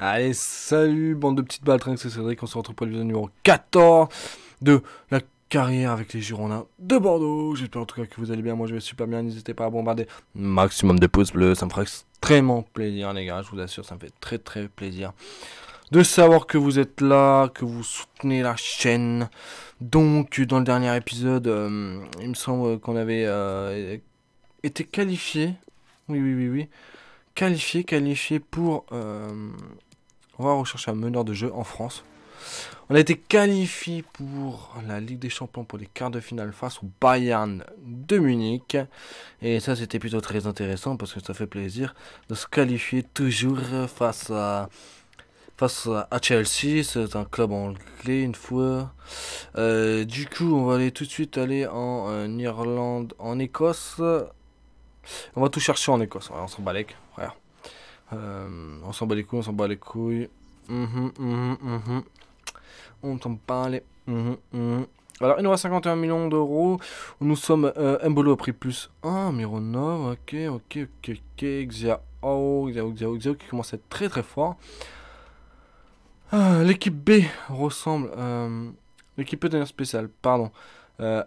Allez, salut, bande de petites baltringues, c'est Cédric, on se retrouve pour le numéro 14 de la carrière avec les Girondins de Bordeaux. J'espère en tout cas que vous allez bien, moi je vais super bien, n'hésitez pas à bombarder maximum de pouces bleus, ça me fera extrêmement plaisir les gars, je vous assure, ça me fait très très plaisir de savoir que vous êtes là, que vous soutenez la chaîne. Donc dans le dernier épisode, euh, il me semble qu'on avait euh, été qualifié, oui oui oui oui, qualifié, qualifié pour... Euh, on va rechercher un meneur de jeu en France. On a été qualifié pour la Ligue des Champions pour les quarts de finale face au Bayern de Munich. Et ça, c'était plutôt très intéressant parce que ça fait plaisir de se qualifier toujours face à, face à Chelsea. C'est un club anglais une fois. Euh, du coup, on va aller tout de suite aller en euh, Irlande, en Écosse. On va tout chercher en Écosse. on s'en les Voilà. Euh, on s'en bat les couilles, on s'en bat les couilles. Mhm, mhm, mhm. On t'en parle. Alors, il nous 51 millions d'euros. Nous sommes... Mbolo euh, a pris plus 1. Mironov, ok, ok, ok, ok. Xiao, Xiao, Xiao, Xiao qui commence à être très très fort. Euh, l'équipe B ressemble... Euh, L'équipe peut spéciale, pardon. Euh,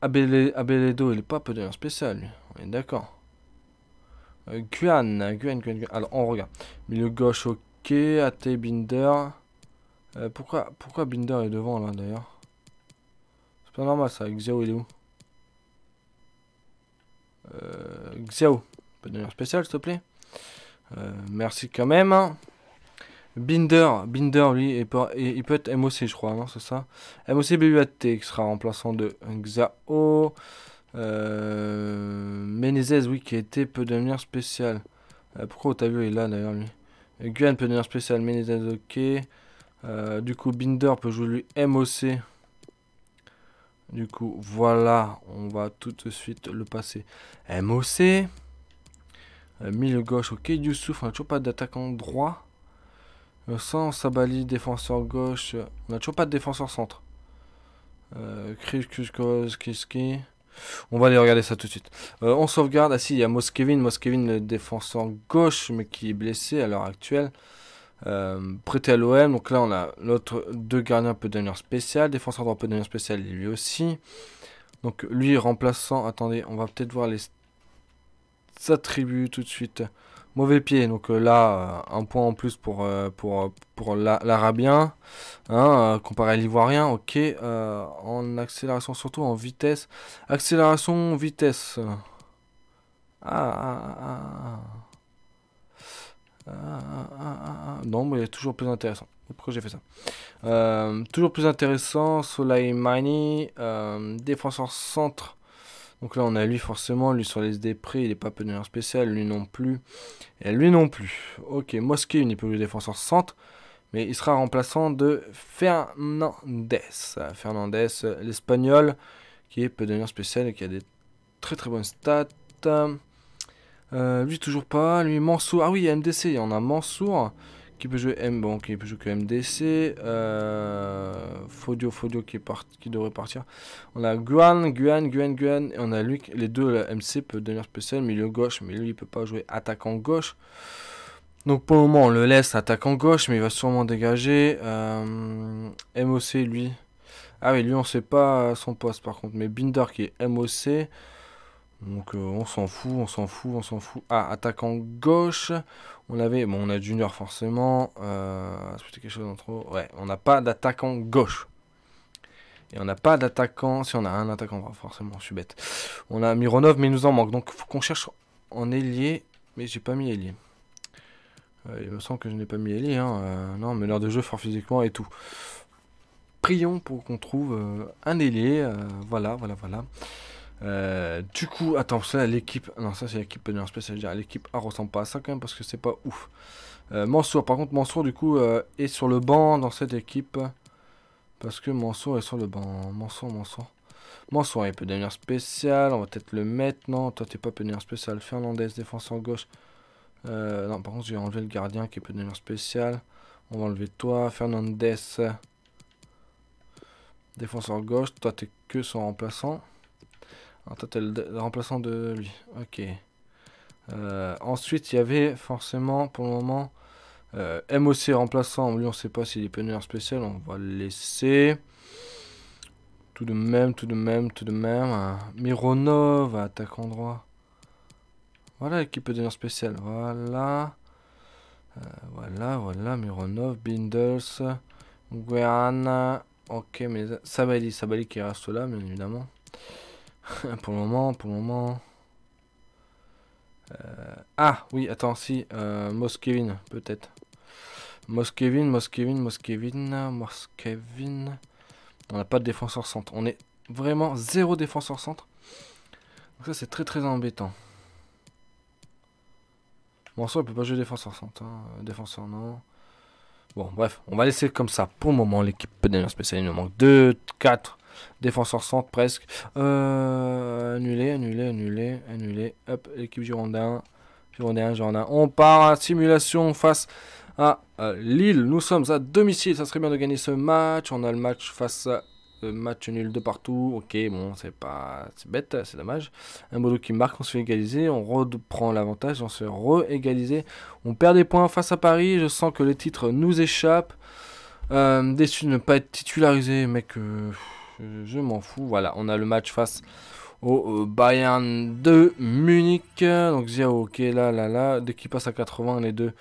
Abeledo, il n'est pas peut spécial, lui. On est d'accord. Euh, Guan, Guan, Guan, Alors, on regarde. Milieu gauche, ok. AT, Binder. Euh, pourquoi, pourquoi Binder est devant, là, d'ailleurs C'est pas normal, ça. Xiao, il est où euh, Xiao. Pas de spécial, s'il te plaît. Euh, merci quand même. Binder, Binder lui, il peut, il peut être MOC, je crois, non hein, C'est ça MOC BUAT qui sera remplaçant de Xiao euh, Menezes, oui, qui a été peut devenir spécial. Euh, pourquoi Otavio est là d'ailleurs lui euh, peut devenir spécial, Menezes ok. Euh, du coup, Binder peut jouer lui MOC. Du coup, voilà, on va tout de suite le passer. MOC. Mille gauche, ok. Youssouf, on n'a toujours pas d'attaquant droit. sans Sabali, défenseur gauche. On n'a toujours pas de défenseur centre. Euh, qui Kiski. On va aller regarder ça tout de suite. Euh, on sauvegarde. Ah si, il y a Moskevin. Moskevin, le défenseur gauche, mais qui est blessé à l'heure actuelle. Euh, prêté à l'OM. Donc là, on a l'autre deux gardiens peu devenir spécial. Défenseur droit peu devenir spécial, lui aussi. Donc lui, remplaçant. Attendez, on va peut-être voir les attributs tout de suite. Mauvais pied, donc euh, là, euh, un point en plus pour, euh, pour, pour l'Arabien, hein, comparé à l'Ivoirien, ok, en accélération surtout, en vitesse, accélération, vitesse, ah ah ah, ah, ah, ah, non, mais il est toujours plus intéressant. Pourquoi j'ai fait ça Toujours plus intéressant, Soleimani, euh, défenseur centre, donc là, on a lui forcément, lui sur les SD il n'est pas peu spécial, lui non plus. Et lui non plus. Ok, Mosquée, une épaule défenseur centre, mais il sera remplaçant de Fernandez. Fernandez, l'espagnol, qui est peu spécial et qui a des très très bonnes stats. Euh, lui toujours pas, lui Mansour. Ah oui, il y a MDC, il y en a Mansour. Qui peut jouer M Bon, qui peut jouer que MDC. Euh, Fodio, Fodio qui, parti qui devrait partir. On a Guan, Guan, Guan, Guan. Et on a lui Les deux, MC peut devenir spécial. Milieu gauche, mais lui, il peut pas jouer attaquant gauche. Donc pour le moment, on le laisse attaquant gauche, mais il va sûrement dégager. Euh, MOC, lui. Ah oui, lui, on sait pas son poste par contre. Mais Binder qui est MOC. Donc euh, on s'en fout, on s'en fout, on s'en fout. Ah, attaquant gauche. On avait, bon, on a Junior forcément. Euh, quelque chose Ouais, on n'a pas d'attaquant gauche. Et on n'a pas d'attaquant. Si on a un attaquant, forcément, je suis bête. On a Mironov, mais il nous en manque. Donc faut qu'on cherche en ailier. Mais j'ai pas mis ailier. Euh, il me semble que je n'ai pas mis ailier. non hein. euh, non, meneur de jeu, fort physiquement et tout. Prions pour qu'on trouve un ailier. voilà, voilà, voilà. Euh, du coup, attends, ça, l'équipe. Non, ça, c'est l'équipe Penner spécial. l'équipe A ressemble pas à ça quand même parce que c'est pas ouf. Euh, Mansour, par contre, Mansour, du coup, euh, est sur le banc dans cette équipe. Parce que Mansour est sur le banc. Mansour, Mansour. Mansour, il peut devenir spécial. On va peut-être le mettre. Non, toi, t'es pas devenir spécial. Fernandez, défenseur gauche. non, par contre, j'ai enlevé le gardien qui peut devenir spécial. On va enlever toi. Fernandez, défenseur gauche. Toi, t'es que son remplaçant le, remplaçant de lui. Ok. Euh, ensuite, il y avait forcément, pour le moment, euh, MOC remplaçant. Lui, on sait pas s'il est devenir spécial. On va le laisser. Tout de même, tout de même, tout de même. Mironov, en droit. Voilà l'équipe devenir spécial. Voilà. Euh, voilà, voilà. Mironov, Bindles, Guerana. Ok, mais Sabali, Sabali qui reste là, bien évidemment. pour le moment, pour le moment. Euh, ah oui, attends, si. Euh, Moskevin, peut-être. Moskevin, Moskevin, Moskevin, Moskevin. On n'a pas de défenseur centre. On est vraiment zéro défenseur centre. Donc ça, c'est très très embêtant. Bon, ça, on peut pas jouer défenseur centre. Hein. Euh, défenseur, non. Bon, bref, on va laisser comme ça pour le moment l'équipe de spécial. Il nous manque 2, 4, Défenseur centre presque. Euh, annulé, annulé, annulé, annulé. Hop, équipe Girondin. Girondin, Girondin. On part à simulation face à euh, Lille. Nous sommes à domicile. Ça serait bien de gagner ce match. On a le match face à euh, match nul de partout. Ok, bon, c'est pas, c'est bête, c'est dommage. Un boulot qui marque, on se fait égaliser, on reprend l'avantage, on se re-égaliser. On perd des points face à Paris. Je sens que le titre nous échappe. déçu de ne pas être titularisé, mec je m'en fous. Voilà, on a le match face au euh, Bayern de Munich. Donc Zia ok, là, là, là. Dès qu'il passe à 80, les deux,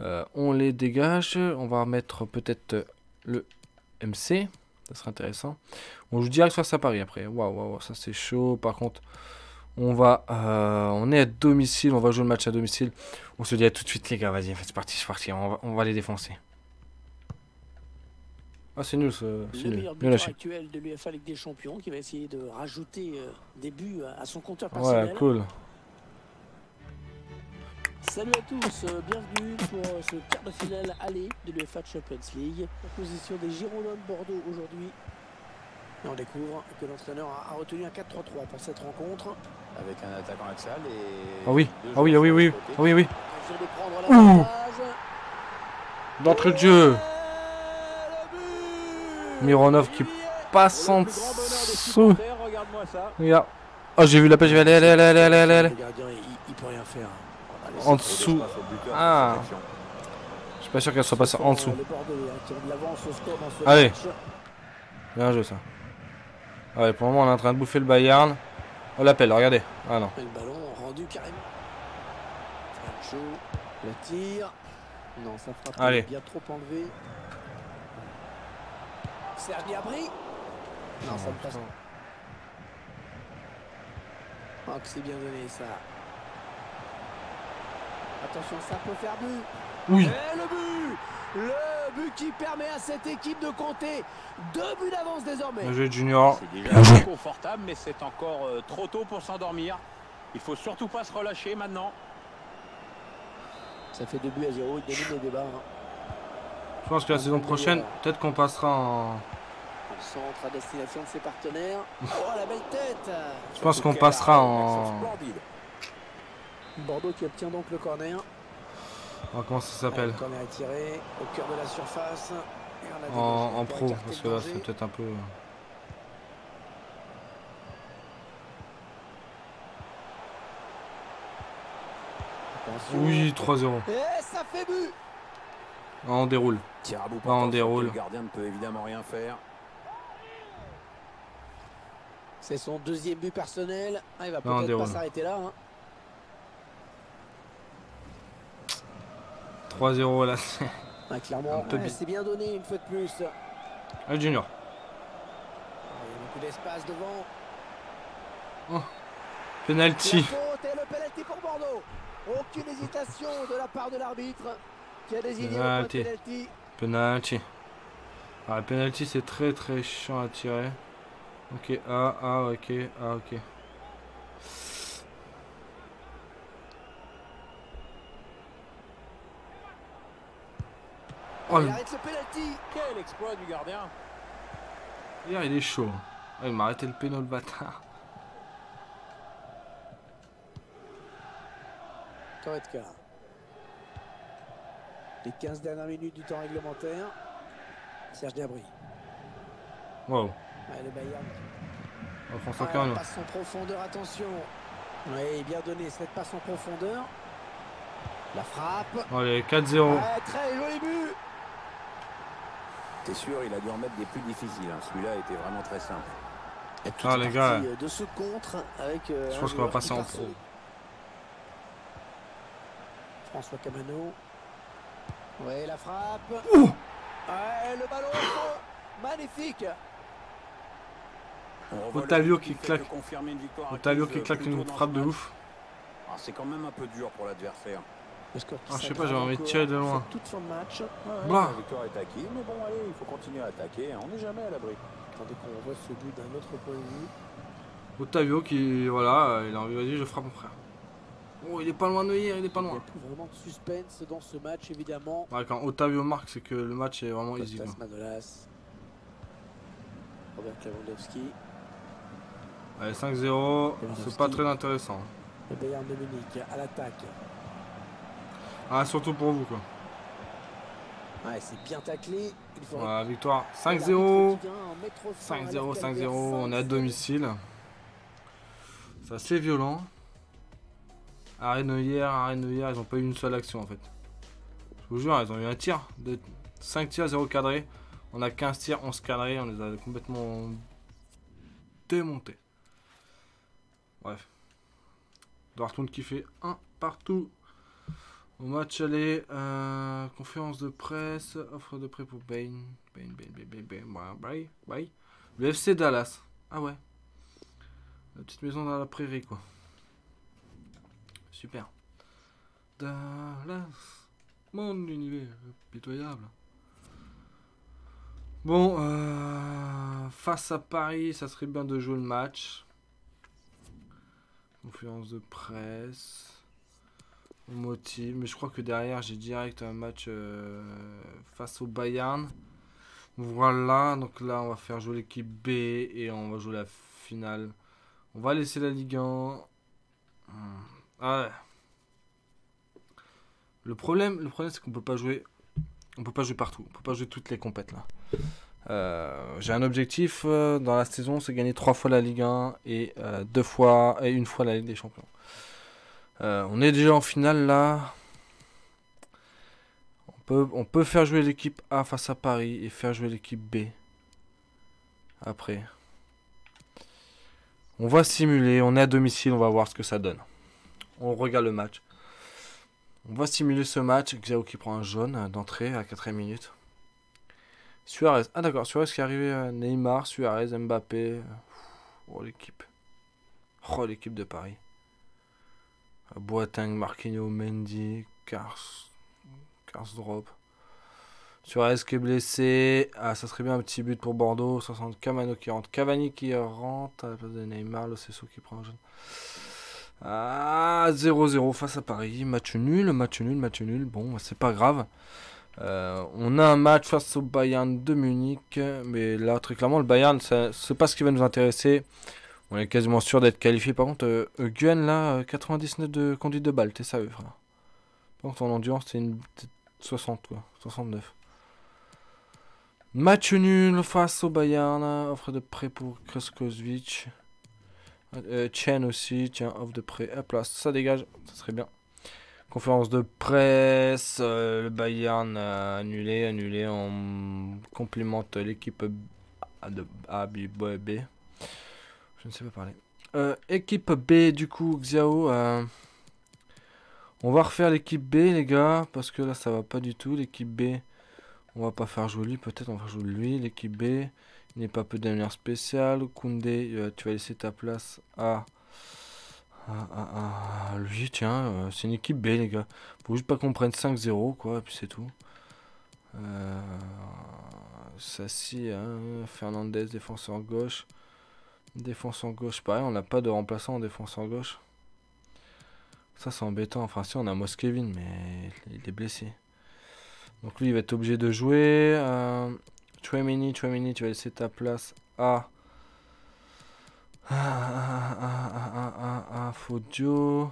euh, on les dégage. On va remettre peut-être le MC. Ça serait intéressant. On joue direct face à Paris après. Waouh, waouh, ça c'est chaud. Par contre, on va, euh, on est à domicile. On va jouer le match à domicile. On se dit à tout de suite, les gars. Vas-y, c'est parti, c'est parti. On va, on va les défoncer. Ah, c'est nul, ce... Le meilleur actuel de l'UFA Ligue des Champions qui va essayer de rajouter euh, des buts à son compteur personnel. Ouais, cool. Salut à tous, euh, bienvenue pour ce quart de finale aller de l'UFA Champions League. La position des Girondins de Bordeaux aujourd'hui. Et on découvre que l'entraîneur a, retenu un 4-3-3 pour cette rencontre. Avec un attaquant axial et. Ah oui, ah oui, ah oui, oui, ah oui, oui. D'entre-dieu. Mironov qui passe en dessous. Regarde. Oh, j'ai vu la pêche. Allez, allez, allez, allez, allez, allez. gardien, En dessous. Ah. Je suis pas sûr qu'elle soit passée en dessous. Allez. Bien joué ça. Ah ouais, pour le moment, on est en train de bouffer le Bayern. Oh, l'appelle, regardez. Ah non. Le ballon rendu carrément. le tir. Non, ça frappe Allez. bien trop enlevé. Serge pris. Non, ça me passe. Oh, que c'est bien donné ça. Attention, ça peut faire but. Oui. Et le but Le but qui permet à cette équipe de compter deux buts d'avance désormais. Le jeu junior. C'est déjà mmh. confortable, mais c'est encore euh, trop tôt pour s'endormir. Il faut surtout pas se relâcher maintenant. Ça fait deux buts à zéro, il le débat. Hein pense que la saison prochaine, peut-être qu'on passera en... Centre à destination de ses partenaires. Oh, la belle tête Je pense qu'on passera en... Bordeaux qui obtient donc le corner. comment ça s'appelle Corner attiré au cœur de la surface. En, en, pro, parce que là c'est peut-être un peu... Oui, 3-0. Et ça fait but ah, on déroule. Ah, on déroule. Le gardien ne peut évidemment rien faire. C'est son deuxième but personnel. Ah, il va ah, peut-être pas s'arrêter là. Hein. 3-0 là. Ah, clairement, ouais, c'est bien donné une fois de plus. junior. Ah, il y a beaucoup d'espace devant. Oh. Penalty. Et le penalty pour Bordeaux. Aucune hésitation de la part de l'arbitre. Penalty. Penalty. Ah, penalty, c'est très très chiant à tirer. Ok, ah, ah, ok, ah, ok. Oh, il arrête ce penalty. Quel exploit du gardien. Hier, il est chaud. Oh, il m'a arrêté le péno, le bâtard. Koretka les 15 dernières minutes du temps réglementaire. Serge Gnabry. Wow. le François ah, profondeur, attention. Oui, bien donné cette passe en profondeur. La frappe. Allez, 4-0. très joli but. T'es sûr, il a dû en mettre des plus difficiles. Hein. Celui-là était vraiment très simple. Et ah les gars. Euh, de ce contre avec. Euh, Je pense qu'on va passer en pro. François Camano. Ouais la frappe. Ouh le ballon magnifique. Otavio qui claque. Otavio qui claque une frappe de ouf. Ah, c'est quand même un peu dur pour l'adversaire. Ah, je sais pas, j'ai envie de tirer de loin. Hein. Toute son match. bah. La victoire est acquise, mais bon, allez, il faut continuer à attaquer. Hein. On n'est jamais à l'abri. Attendez qu'on voit ce but d'un autre point de vue. Otavio qui, voilà, il a envie, vas-y, je frappe mon frère. Oh, il est pas loin de hier, il est pas loin. Il y a vraiment de suspense dans ce match, évidemment. quand Otavio marque, c'est que le match est vraiment easy. Lewandowski. Allez, 5-0, c'est pas très intéressant. Hein. Ah, surtout pour vous, quoi. c'est bien taclé. victoire 5-0. 5-0, 5-0. On est à domicile. C'est assez violent. Arène hier, arène hier, ils n'ont pas eu une seule action en fait. Je vous jure, ils ont eu un tir, de 5 tirs, 0 cadré. On a 15 tirs, 11 cadrés, on les a complètement démontés. Bref. Dortmund qui fait un partout. Au match aller, euh, conférence de presse, offre de prêt pour Bane, Bane, Bane, Bane, Bane, Bane, bye, bye. Le FC Dallas. Ah ouais. La petite maison dans la prairie, quoi super. Dallas, mon univers pitoyable. Bon, euh, face à Paris, ça serait bien de jouer le match. Conférence de presse. Mais je crois que derrière, j'ai direct un match euh, face au Bayern. Voilà, donc là, on va faire jouer l'équipe B et on va jouer la finale. On va laisser la Ligue 1. Le problème, le problème c'est qu'on peut pas jouer. On peut pas jouer partout. On peut pas jouer toutes les compètes là. Euh, j'ai un objectif euh, dans la saison, c'est gagner trois fois la Ligue 1 et euh, deux fois et une fois la Ligue des Champions. on est déjà en finale là. On peut, on peut faire jouer l'équipe A face à Paris et faire jouer l'équipe B après. On va simuler, on est à domicile, on va voir ce que ça donne on regarde le match. On va simuler ce match. Xiao qui prend un jaune d'entrée à 4 minute. Suarez. Ah d'accord, Suarez qui est arrivé. Euh, Neymar, Suarez, Mbappé. Oh l'équipe. Oh l'équipe de Paris. Boateng, Marquinhos, Mendy, Kars. Kars drop. Suarez qui est blessé. Ah, ça serait bien un petit but pour Bordeaux. 60 Camano qui rentre. Cavani qui rentre à la place de Neymar. Cesso qui prend un jaune. Ah, 0-0 face à Paris. Match nul, match nul, match nul. Bon, bah, c'est pas grave. Euh, on a un match face au Bayern de Munich. Mais là, très clairement, le Bayern, c'est pas ce qui va nous intéresser. On est quasiment sûr d'être qualifié. Par contre, euh, Guen, là, 99 euh, de conduite de balle. T'es sérieux, frère. Par contre, en endurance, c'est une 60, quoi. 69. Match nul face au Bayern. Offre de prêt pour Kreskovic. Euh, Chen aussi, tiens, off de près. à place, ça dégage, ça serait bien. Conférence de presse, euh, le Bayern annulé, annulé, on complimente l'équipe de A, B, B, Je ne sais pas parler. Euh, équipe B, du coup, Xiao. Euh, on va refaire l'équipe B, les gars, parce que là, ça va pas du tout. L'équipe B, on va pas faire jouer lui, peut-être on va jouer lui. L'équipe B, il n'est pas peu de manière spéciale. Koundé, euh, tu vas laisser ta place à... lui, tiens, euh, c'est une équipe B, les gars. Faut juste pas qu'on prenne 5-0, quoi, et puis c'est tout. Euh, Sassi, hein, Fernandez, défenseur gauche. Défenseur gauche, pareil, on n'a pas de remplaçant en défenseur gauche. Ça, c'est embêtant. Enfin, si, on a Moskevin, mais il est blessé. Donc lui, il va être obligé de jouer. Euh, Twemini, Twemini, tu vas laisser ta place à... Ah, ah, ah, ah, ah, Fodio.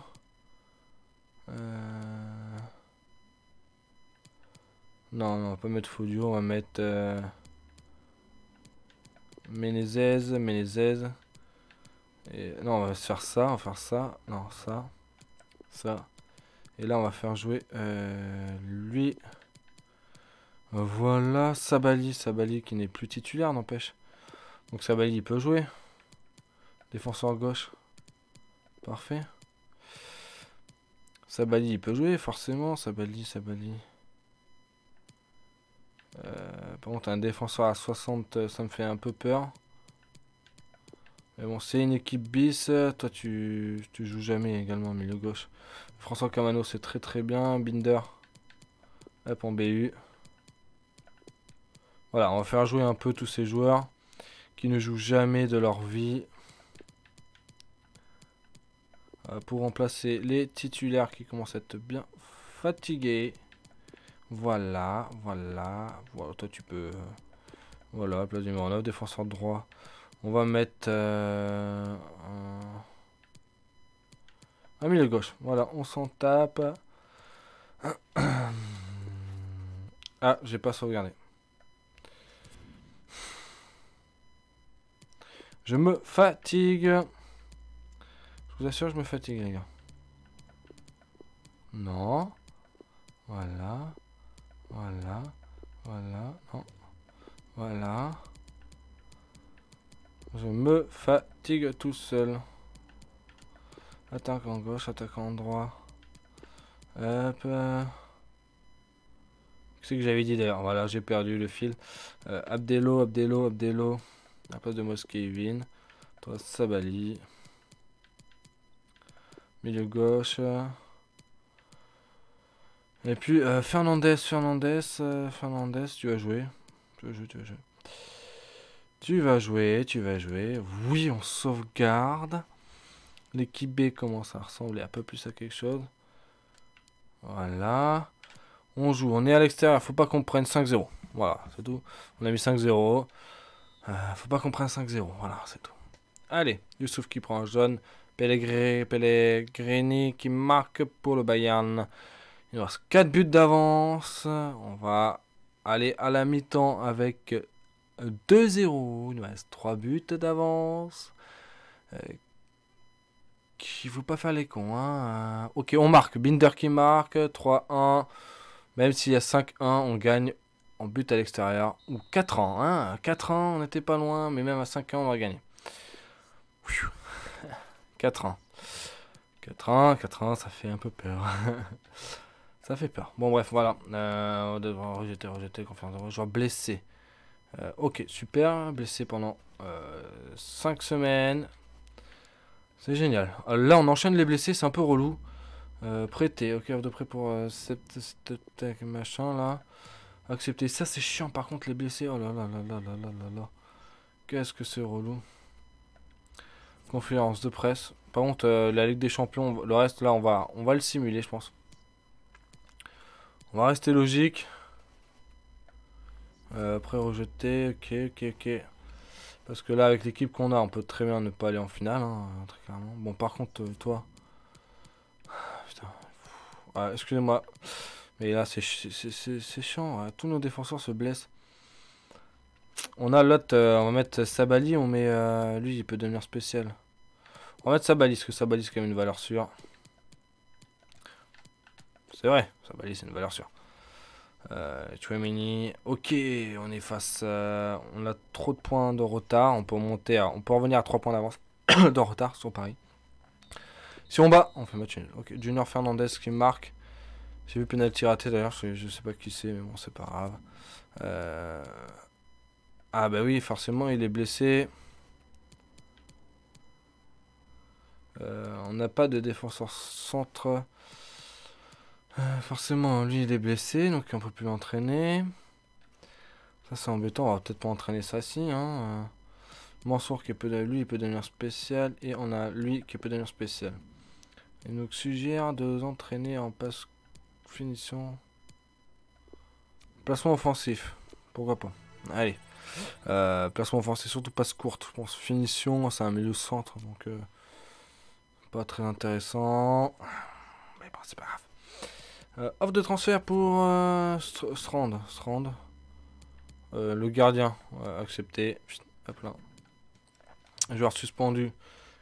Non, non, on va pas mettre Fodio, on va mettre... Euh... Menezes, Et... Non, on va faire ça, on va faire ça. Non, ça. Ça. Et là, on va faire jouer euh, lui. Voilà, Sabali, Sabali qui n'est plus titulaire, n'empêche. Donc Sabali, il peut jouer. Défenseur gauche. Parfait. Sabali, il peut jouer, forcément. Sabali, Sabali. Euh, par contre, un défenseur à 60, euh, ça me fait un peu peur. Mais bon, c'est une équipe bis. Toi, tu, tu joues jamais également, milieu gauche. François Camano, c'est très très bien. Binder, hop, en BU. Voilà, on va faire jouer un peu tous ces joueurs qui ne jouent jamais de leur vie. Euh, pour remplacer les titulaires qui commencent à être bien fatigués. Voilà, voilà. Voilà, toi tu peux... Voilà, place numéro 9, défenseur droit. On va mettre... Euh, un... milieu gauche. Voilà, on s'en tape. Ah, j'ai pas sauvegardé. Je me fatigue. Je vous assure, je me fatigue, les gars. Non. Voilà. Voilà. Voilà. Non. Voilà. Je me fatigue tout seul. Attaque en gauche, attaque en droit. Hop. quest ce que j'avais dit d'ailleurs. Voilà, j'ai perdu le fil. Euh, Abdello, Abdello, la place de Moskévin. Toi, Sabali. Milieu gauche. Et puis euh, Fernandez, Fernandez, euh, Fernandez, tu vas jouer. Tu vas jouer, tu vas jouer. Tu vas jouer, tu vas jouer. Oui, on sauvegarde. L'équipe B commence à ressembler un peu plus à quelque chose. Voilà. On joue, on est à l'extérieur, faut pas qu'on prenne 5-0. Voilà, c'est tout. On a mis 5-0. Euh, faut pas qu'on prenne 5-0. Voilà, c'est tout. Allez, Youssouf qui prend un jaune. Pellegrini, qui marque pour le Bayern. Il nous reste 4 buts d'avance. On va aller à la mi-temps avec 2-0. Il nous reste 3 buts d'avance. Euh, qui ne faut pas faire les cons. Hein, euh. ok, on marque. Binder qui marque. 3-1. Même s'il y a 5-1, on gagne on but à l'extérieur. Ou 4 ans. 4 hein. ans, on n'était pas loin, mais même à 5 ans, on va gagner. 4 ans. 4 ans, 4 ans, ça fait un peu peur. ça fait peur. Bon, bref, voilà. Euh, on devra rejeter, rejeter, confiance en joueur blessé. Euh, ok, super. Blessé pendant euh, 5 semaines. C'est génial. Euh, là, on enchaîne les blessés, c'est un peu relou. Euh, prêté, ok, de près pour cette, cette, machin là. Accepter. Ça, c'est chiant, par contre, les blessés. Oh là là là là là là là là. Qu'est-ce que c'est relou. Conférence de presse. Par contre, euh, la Ligue des Champions, le reste, là, on va, on va le simuler, je pense. On va rester logique. Euh, après, rejeter. Ok, ok, ok. Parce que là, avec l'équipe qu'on a, on peut très bien ne pas aller en finale, hein, très clairement. Bon, par contre, euh, toi... Ah, excusez-moi. Mais là, c'est chiant. Hein. Tous nos défenseurs se blessent. On a l'autre, euh, on va mettre Sabali, on met... Euh, lui, il peut devenir spécial. On va mettre Sabali, parce que Sabali, c'est quand même une valeur sûre. C'est vrai, Sabali, c'est une valeur sûre. Euh, mini ok, on est face... Euh, on a trop de points de retard, on peut monter, on peut revenir à 3 points d'avance de retard sur Paris. Si on bat, on fait match Ok, Junior Fernandez qui marque. J'ai vu penalty raté d'ailleurs, je, sais pas qui c'est, mais bon, c'est pas grave. Euh, ah bah oui, forcément, il est blessé. Euh, on n'a pas de défenseur centre. Euh, forcément, lui, il est blessé, donc on peut plus l'entraîner. Ça, c'est embêtant. On va peut-être pas entraîner ça si. Hein. Mansour qui peut lui, il peut devenir spécial. Et on a lui qui peut devenir spécial. et nous suggère de entraîner en passe finition. Placement offensif. Pourquoi pas Allez. Euh, placement offensif, surtout passe courte. pense finition, c'est un milieu centre. Donc, euh, pas très intéressant. Mais bon, c'est pas grave. Euh, offre de transfert pour Strand. Strand. le gardien, accepté. hop là. Joueur suspendu.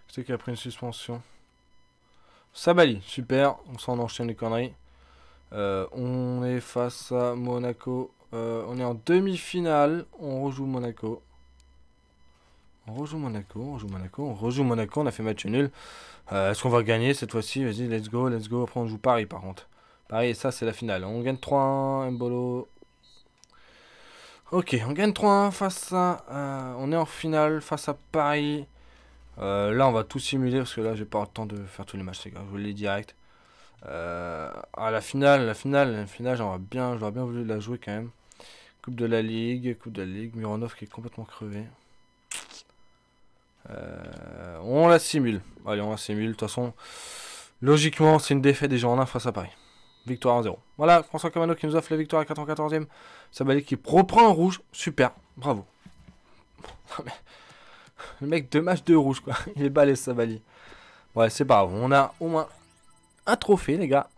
C'est qui a pris une suspension Sabali, super. On s'en enchaîne les conneries. Euh, on est face à Monaco. Euh, on est en demi-finale. On rejoue Monaco. On rejoue Monaco, on rejoue Monaco, on rejoue Monaco, on a fait match nul. Euh, est-ce qu'on va gagner cette fois-ci Vas-y, let's go, let's go. Après, on joue Paris par contre. Paris, ça, c'est la finale. On gagne 3-1, Mbolo. Ok, on gagne 3-1 face à. on est en finale face à Paris. là, on va tout simuler parce que là, j'ai pas le temps de faire tous les matchs, Je vous le direct. Euh, à la finale, la finale, la finale, j'aurais bien, j'aurais bien voulu la jouer quand même. Coupe de la Ligue, Coupe de la Ligue, Mironov qui est complètement crevé. Euh, on la simule. Allez, on la simule. De toute façon, logiquement, c'est une défaite des Girondins face à Paris. Victoire 1-0. Voilà, François Camano qui nous offre la victoire à 94e. Sabali qui reprend un rouge. Super, bravo. Le mec, deux matchs de rouge, quoi. Il est balèze, Sabali. Ouais, c'est pas grave. On a au moins un trophée, les gars.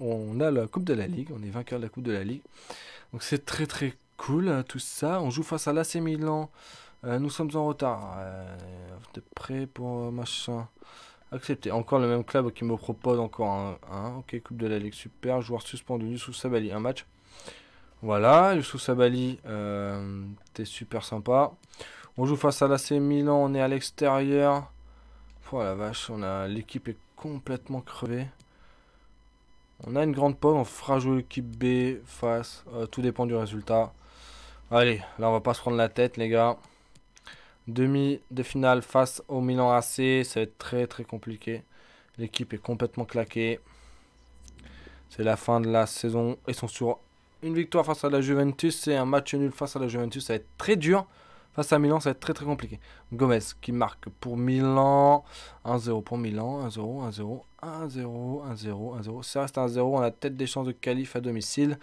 on a la Coupe de la Ligue, on est vainqueur de la Coupe de la Ligue. Donc c'est très très cool euh, tout ça. On joue face à l'AC Milan. Euh, nous sommes en retard. Vous euh, de près pour machin. Accepté. Encore le même club qui me propose encore un. Ok, Coupe de la Ligue, super. Joueur suspendu, Youssouf Sabali, un match. Voilà, Youssouf Sabali, t'es super sympa. On joue face à l'AC Milan, on est à l'extérieur. Oh la vache, on a l'équipe est complètement crevée. On a une grande pause, on fera jouer l'équipe B face, euh, tout dépend du résultat. Allez, là on va pas se prendre la tête les gars. Demi de finale face au Milan AC, ça va être très très compliqué. L'équipe est complètement claquée. C'est la fin de la saison. Ils sont sur une victoire face à la Juventus et un match nul face à la Juventus. Ça va être très dur. Face à Milan, ça va être très très compliqué. Gomez qui marque pour Milan. 1-0 pour Milan. 1-0, 1-0, 1-0, 1-0, 1-0. Ça reste 1-0. On a tête des chances de qualif à domicile.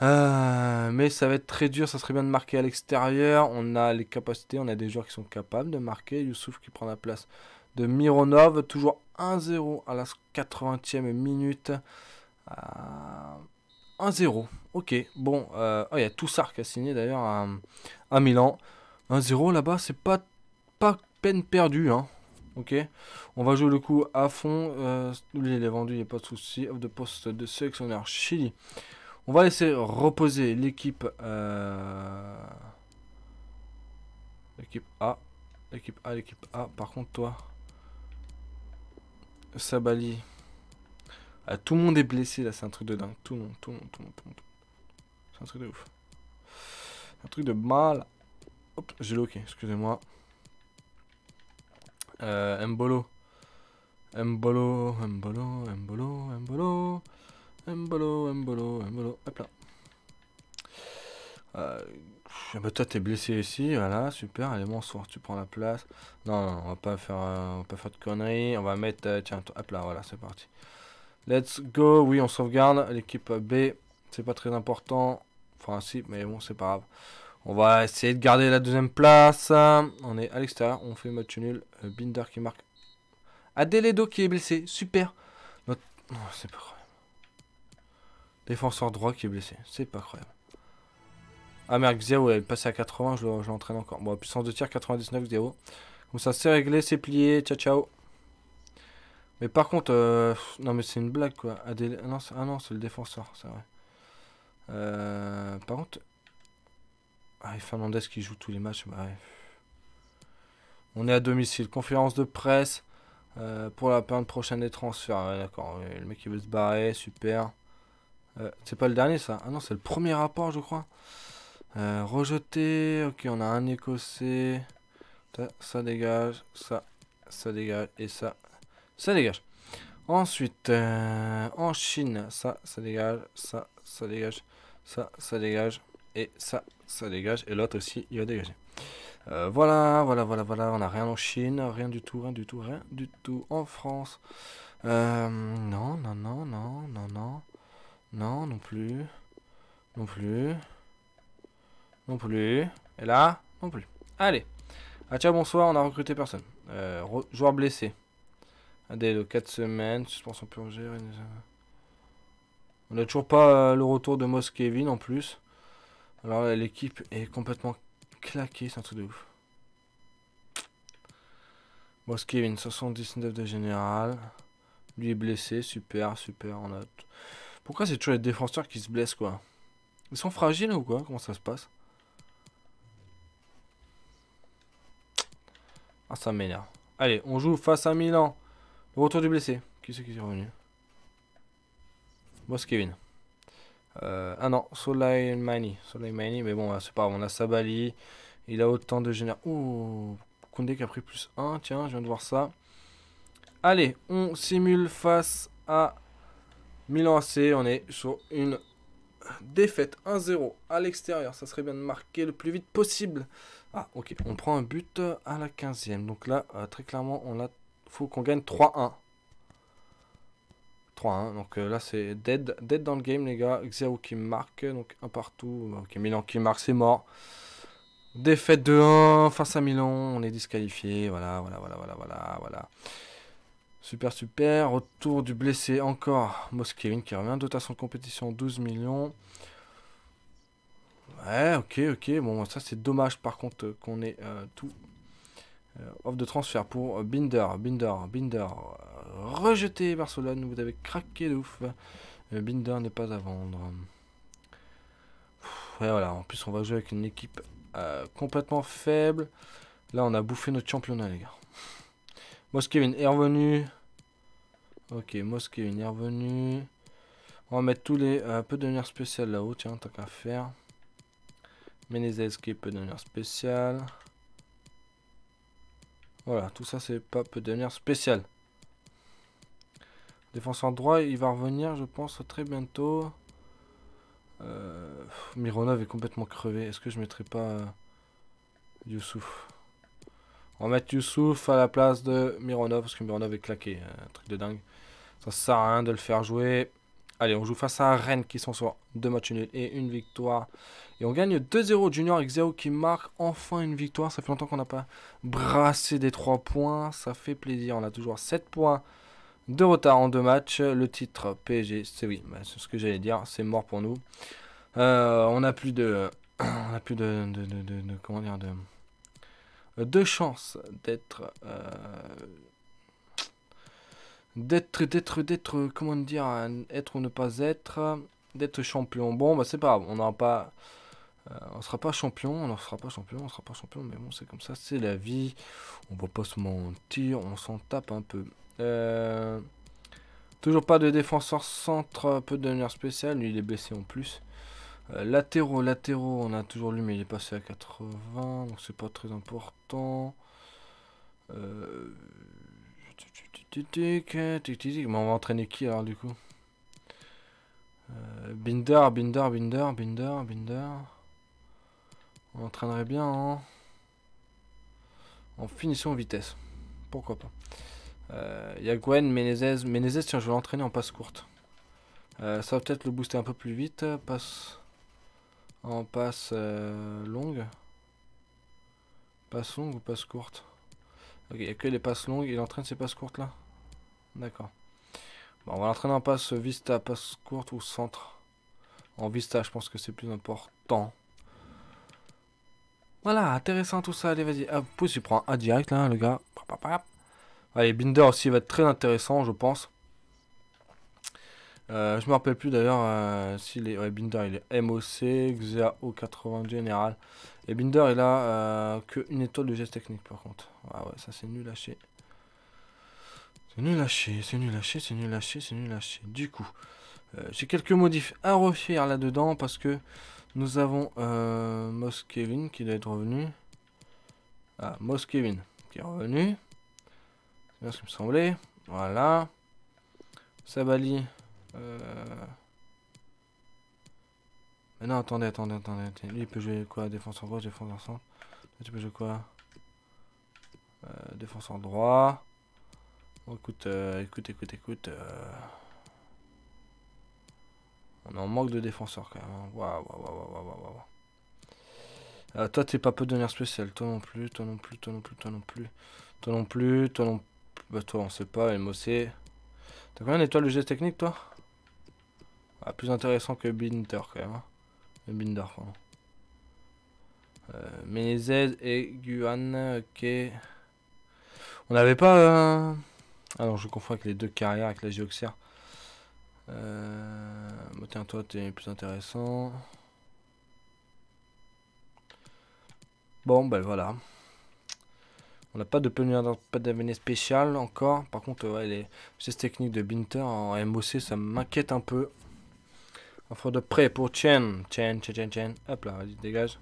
Euh, mais ça va être très dur, ça serait bien de marquer à l'extérieur. On a les capacités, on a des joueurs qui sont capables de marquer. Youssouf qui prend la place de Mironov, toujours 1-0 à la 80e minute. Euh, 1-0. Ok, bon, euh, oh, il y a Toussard qui a signé d'ailleurs à, Milan. 1-0 là-bas, c'est pas, pas peine perdue. Hein. Ok, on va jouer le coup à fond. Euh, il est vendu, il n'y a pas de souci. Off de poste de sélectionneur Chili. On va laisser reposer l'équipe. Euh, l'équipe A. L'équipe A, l'équipe A. Par contre, toi, Sabali. Ah, tout le monde est blessé là, c'est un truc de dingue. Tout le monde, tout le monde, tout le monde, C'est un truc de ouf. Un truc de mal. Hop, j'ai loqué, excusez-moi. Euh, Mbolo. Mbolo, Mbolo, Mbolo, Mbolo. Mbolo, Mbolo, Mbolo. Hop là. Euh, ah bah toi t'es blessé ici, voilà, super, allez soir tu prends la place. Non, non, on va pas faire, euh, on pas faire de conneries, on va mettre, euh, tiens, hop là, voilà, c'est parti. Let's go. Oui, on sauvegarde. L'équipe B, c'est pas très important. Enfin, si, mais bon, c'est pas grave. On va essayer de garder la deuxième place. On est à l'extérieur. On fait match nul. Euh, Binder qui marque. Adeledo qui est blessé. Super. non c'est pas croyable. Défenseur droit qui est blessé. C'est pas croyable. Ah merde, Xiao, elle passée à 80. Je l'entraîne encore. Bon, puissance de tir 99, 0, Comme ça, c'est réglé. C'est plié. Ciao, ciao. Mais par contre, euh, non mais c'est une blague quoi. Ah, ah non, c'est le défenseur, c'est vrai. Euh, par contre, ah, et Fernandez qui joue tous les matchs, bah, On est à domicile, conférence de presse euh, pour la peine prochaine des transferts. D'accord, le mec il veut se barrer, super. c'est pas le dernier ça Ah non, c'est le premier rapport, je crois. rejeté, ok, on a un écossais. ça dégage, ça, ça dégage et ça ça dégage. Ensuite, euh, en Chine, ça, ça dégage, ça, ça dégage, ça, ça dégage, et ça, ça dégage, et l'autre aussi, il va dégager. Euh, voilà, voilà, voilà, voilà, on n'a rien en Chine, rien du tout, rien du tout, rien du tout en France. Euh, non, non, non, non, non, non, non, non plus, non plus, non plus, et là, non plus. Allez, ah tiens, bonsoir, on a recruté personne. joueur blessé. Un délai de 4 semaines, suspension purgée. On n'a toujours pas euh, le retour de Moss Kevin en plus. Alors l'équipe est complètement claquée, c'est un truc de ouf. Moss Kevin, 79 de général. Lui est blessé, super, super, on a... Pourquoi c'est toujours les défenseurs qui se blessent quoi Ils sont fragiles ou quoi Comment ça se passe Ah ça m'énerve. Allez, on joue face à Milan. Le retour du blessé. Qui c'est qui est revenu Boss Kevin. ah euh, non, Soleil Mani. mais bon, c'est pas grave. On a Sabali. Il a autant de général. Ouh, Koundé qui a pris plus 1. Tiens, je viens de voir ça. Allez, on simule face à Milan AC. On est sur une défaite 1-0 à l'extérieur. Ça serait bien de marquer le plus vite possible. Ah, ok. On prend un but à la 15e. Donc là, euh, très clairement, on a faut qu'on gagne 3-1. 3-1. Donc euh, là, c'est dead, dead dans le game, les gars. Xero qui marque. Donc un partout. Euh, ok, Milan qui marque, c'est mort. Défaite de 1 face à Milan. On est disqualifié. Voilà, voilà, voilà, voilà, voilà, voilà. Super, super. Retour du blessé encore. Moskevin qui revient. Dotation de compétition 12 millions. Ouais, ok, ok. Bon, ça c'est dommage par contre euh, qu'on ait tout euh, offre de transfert pour euh, Binder, Binder, Binder. Euh, rejeté Barcelone, vous avez craqué de ouf. Binder n'est pas à vendre. Et voilà, en plus on va jouer avec une équipe complètement faible. Là on a bouffé notre championnat les gars. Moskevin est revenu. Ok, Moskevin est revenu. On va mettre tous les... peu de devenir spécial là-haut, tiens, tant qu'à faire. Menezes qui de devenir spécial. Voilà, tout ça, c'est pas de devenir spécial. Défenseur droit, il va revenir, je pense, très bientôt. Euh, Mironov est complètement crevé. Est-ce que je mettrai pas euh, Youssouf On va mettre Youssouf à la place de Mironov, parce que Mironov est claqué. Euh, un truc de dingue. Ça sert à rien de le faire jouer. Allez, on joue face à Rennes qui s'en sort. deux matchs nuls et une victoire. Et on gagne 2-0 Junior avec 0 qui marque enfin une victoire. Ça fait longtemps qu'on n'a pas brassé des 3 points. Ça fait plaisir. On a toujours 7 points de retard en deux matchs. Le titre PSG, c'est oui, bah, c'est ce que j'allais dire. C'est mort pour nous. Euh, on a plus de... on a plus de, comment dire de, de chance d'être... Euh, D'être, d'être, d'être, comment dire, être ou ne pas être, d'être champion. Bon, bah c'est pas grave, on n'aura pas... Euh, on sera pas champion, on ne sera pas champion, on sera pas champion, mais bon, c'est comme ça, c'est la vie. On va pas se mentir, on s'en tape un peu. Euh, toujours pas de défenseur centre, peu de manière spécial, lui il est baissé en plus. Euh, L'atéro, latéraux, on a toujours lui, mais il est passé à 80, donc c'est pas très important. Euh, Tic Mais on va entraîner qui alors du coup Binder, Binder, Binder, Binder, Binder. On entraînerait bien en, en finition vitesse. Pourquoi pas. Il y a Gwen, Menezes. Menezes, tiens, je vais l'entraîner en passe courte. ça va peut-être le booster un peu plus vite. Passe en passe longue. Passe longue ou passe courte Ok, il n'y a que les passes longues. Il entraîne ses passes courtes là D'accord. Bon, on va l'entraîner en passe vista, passe courte ou centre. En vista, je pense que c'est plus important. Voilà, intéressant tout ça. Allez, vas-y. Ah, il prend un direct là, le gars. Allez, Binder aussi va être très intéressant, je pense. Euh, je me rappelle plus d'ailleurs euh, si les, Binder il est MOC, XAO 80 général. Et Binder il a euh, que une étoile de geste technique par contre. Ah ouais, ça c'est nul lâché. chier. C'est nul à c'est nul à c'est nul à c'est nul à Du coup, j'ai quelques modifs à refaire là-dedans parce que nous avons Moss Kevin qui doit être revenu. Ah, Moss Kevin qui est revenu. C'est bien ce qui me semblait. Voilà. Sabali. Euh... Mais non, attendez, attendez, attendez. Lui, il peut jouer quoi défenseur gauche, défenseur centre. tu peux jouer quoi euh, défenseur droit. Euh, écoute, écoute, écoute, écoute, euh. On en manque de défenseurs quand même. Hein. Waouh, waouh, waouh, waouh, waouh. Euh, toi, t'es pas peu de spécial. Toi non plus, toi non plus, toi non plus, toi non plus. Toi non plus, toi non plus. Bah, toi, on sait pas, MOC. T'as combien d'étoiles de geste technique, toi ah, plus intéressant que Binter quand même. Le hein. euh, Binder, pardon. Euh, et Guan, ok. On n'avait pas... Euh, alors ah je confonds avec les deux carrières, avec la Gioxia Euh... tiens, toi, t'es plus intéressant. Bon, ben voilà. On n'a pas de pas d'avenir spécial encore. Par contre, ouais, les... ces techniques de Binter en MOC, ça m'inquiète un peu. Offre de prêt pour Chen. Chen, Chen, Chen, Chen. Hop là, vas-y, dégage.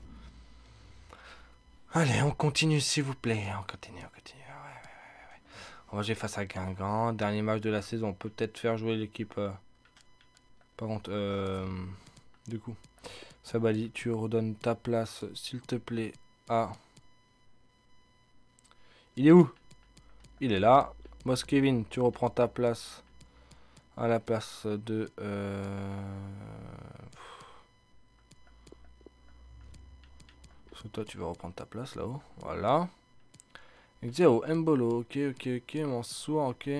Allez, on continue, s'il vous plaît. On continue, on continue. Ouais, ouais, ouais, on va jouer face à Guingamp. Dernier match de la saison. On peut peut-être faire jouer l'équipe. Euh, Par contre, euh, du coup, Sabali, tu redonnes ta place, s'il te plaît, à. Il est où Il est là. Moskevin, tu reprends ta place à la place de... Euh... toi, tu vas reprendre ta place là-haut. Voilà. Xero, Mbolo, ok, ok, ok, soir ok.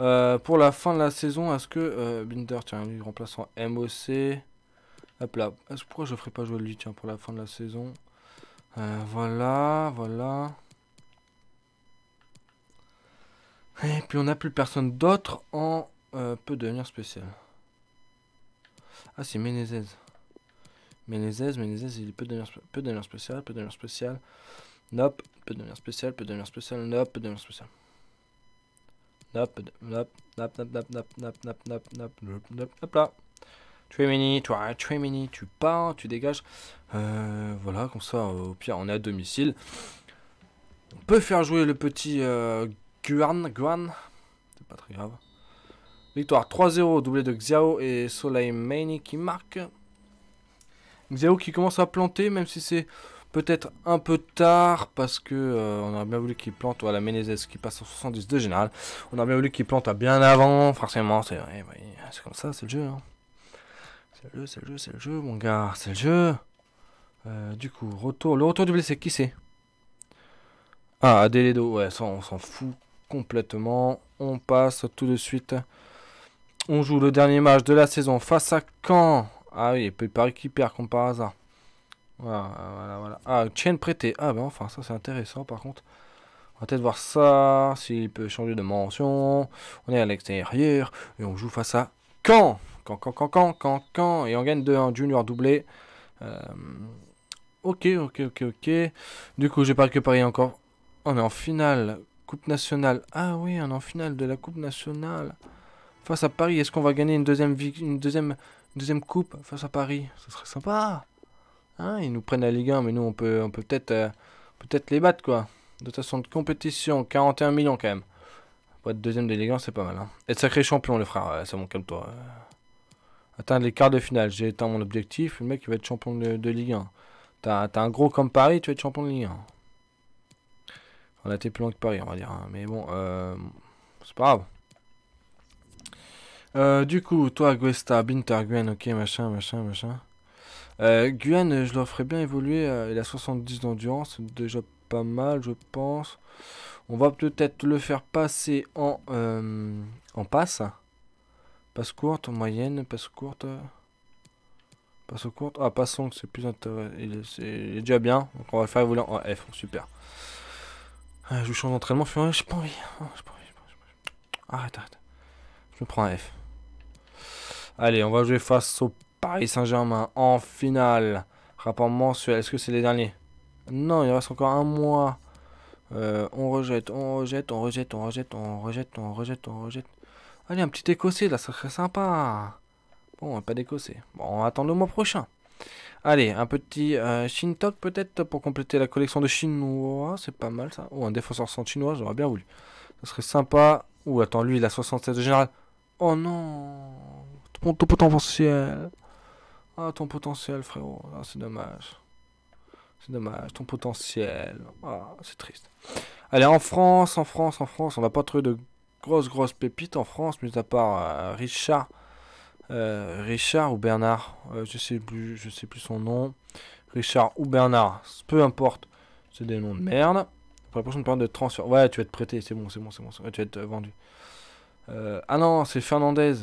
Euh, pour la fin de la saison, est-ce que euh, Binder, tiens, lui remplaçant MOC. Hop là, est-ce pourquoi je ferai pas jouer lui, tiens, pour la fin de la saison euh, Voilà, voilà. Et puis on n'a plus personne d'autre en peut devenir spécial. Ah, c'est Menezes. Menezes, Menezes, il peut devenir, peut devenir spécial, peut devenir spécial. Nope, peut devenir spécial, peut devenir spécial, nope, peut devenir spécial. Nope, nope, nope, nope, nope, nope, nope, nope, nope, nope, nope, nope, nope, là. Trimini, toi, mini, tu pars, tu dégages. Euh, voilà, comme ça, au pire, on est à domicile. On peut faire jouer le petit euh, Guan, Guan. C'est pas très grave. Victoire 3-0, doublé de Xiao et Soleimani qui marque. Xiao qui commence à planter, même si c'est peut-être un peu tard, parce que euh, on aurait bien voulu qu'il plante, voilà, Menezes qui passe en 72 de général. On aurait bien voulu qu'il plante à bien avant, forcément, c'est comme ça, c'est le jeu. Hein. C'est le jeu, c'est le jeu, c'est le jeu, mon gars, c'est le jeu. Euh, du coup, retour, le retour du blessé, qui c'est Ah, Adeledo, ouais, on s'en fout complètement. On passe tout de suite. On joue le dernier match de la saison face à Caen. Ah oui, peut Paris qui perd comme par hasard. Voilà, voilà, voilà. Ah, Chen prêté. Ah ben enfin, ça c'est intéressant par contre. On va peut-être voir ça, s'il peut changer de mention. On est à l'extérieur et on joue face à Caen. quand Caen, Caen, Caen, Caen, Caen. Et on gagne 2-1 junior doublé. Euh, ok, ok, ok, ok. Du coup, j'ai pas que Paris encore. On est en finale Coupe nationale. Ah oui, un en finale de la Coupe nationale. Face à Paris, est-ce qu'on va gagner une deuxième, une deuxième, deuxième coupe face à Paris Ce serait sympa. Hein ils nous prennent la Ligue 1, mais nous, on peut, on peut peut-être euh, peut-être les battre, quoi. de toute façon de compétition, 41 millions quand même. Pour être deuxième de Ligue 1, c'est pas mal. Hein. Être sacré champion, le frère, euh, Ça c'est bon, calme-toi. Euh. Atteindre les quarts de finale, j'ai atteint mon objectif. Le mec, il va être champion de, de Ligue 1. T'as as un gros comme Paris, tu vas être champion de Ligue 1. On a été plus loin que Paris, on va dire. Hein. Mais bon, euh, c'est pas grave. Euh, du coup, toi, Guesta, Binter, Guen, ok, machin, machin, machin. Euh, Guen, je leur ferais bien évoluer. il a 70 d'endurance, déjà pas mal, je pense. On va peut-être le faire passer en, en passe. Passe courte, moyenne, passe courte. Passe courte. Ah, passons, c'est plus intéressant. Il, est, déjà bien. Donc on va le faire évoluer en F, super. Ah, je change d'entraînement, je fais, pas envie. Arrête, arrête. Je me prends un F. Allez, on va jouer face au Paris Saint-Germain en finale. Rapport mensuel, est-ce que c'est les derniers Non, il reste encore un mois. Euh, on rejette, on rejette, on rejette, on rejette, on rejette, on rejette, on rejette. Allez, un petit écossais là, ça serait sympa. Bon, pas d'écossais. Bon, on attendre le mois prochain. Allez, un petit euh, Shintok peut-être pour compléter la collection de chinois. C'est pas mal ça. Ou un défenseur sans chinois, j'aurais bien voulu. Ça serait sympa. Ou attends, lui il a 67 de général. Oh non ton, potentiel. Ah ton potentiel frérot. Ah, c'est dommage. C'est dommage. Ton potentiel. Ah, c'est triste. Allez, en France, en France, en France, on n'a pas trouvé de grosses grosses pépites en France, mis à part euh, Richard. Euh, Richard ou Bernard, euh, je sais plus, je sais plus son nom. Richard ou Bernard, peu importe, c'est des noms de merde. Pour la prochaine période de transfert, ouais, tu vas être prêté, c'est bon, c'est bon, c'est bon, tu vas être euh, vendu. ah non, c'est Fernandez.